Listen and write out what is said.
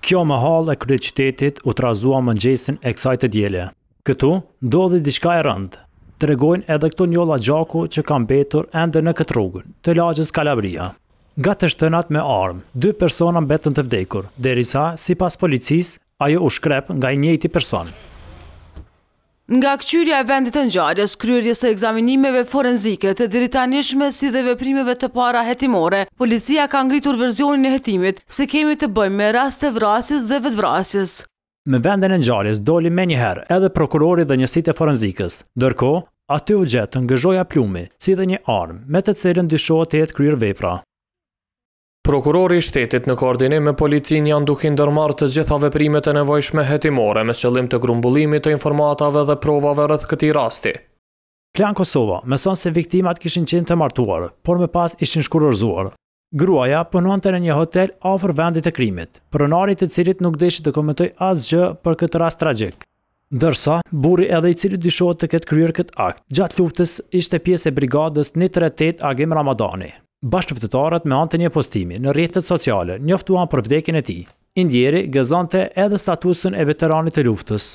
Kjo më hall e kryet qytetit u trazua mëngjesin e kësaj të diele. Këtu ndodhi diçka e rëndë. Tregojnë edhe këto njolla gjaku që kam betur ende në këtë rrugën, të lagjës Kalabria. Ga të shtënat me armë, dy persona mbetën të vdekur, derisa, si pas policis, ajo u shkrep nga i njëti personë. Nga këqyria e vendit e njërës, kryrjes e examinimeve forenzike të diritanishme si dhe veprimeve të para jetimore, policia ka ngritur verzionin e jetimit se kemi të bëjmë me raste vrasis dhe vetvrasis. Me vendin e njërës doli me njëherë edhe prokurori dhe njësit e forenzikës, dërko aty u gjetë në ngëzhoja plume si dhe një armë me të cilën dishojë të jetë kryur vepra. Prokurori i shtetit në koordinim me policinë janë duke ndërmarrë të gjitha veprimet e nevojshme hetimore me qëllim të grumbullimit të informatave dhe provave rreth këtij rasti. Klan Kosova mëson se viktimat kishin qenë të martuar, por më pas ishin shkurorzuar. Gruaja punonte në një hotel afër vendit të krimit, pronari i cilit nuk deshi të komentoj asgjë për këtë rast tragjik. Dërsa, buri edhe i cili dyshohet të ketë kryer këtë akt, gjatë luftës ishte pjesë e brigadës 138 Agim Ramadani bashkëftetarët me antë një postimi në rjetët sociale njoftuan për vdekin e ti. Indjeri gëzante edhe statusën e veteranit e luftës.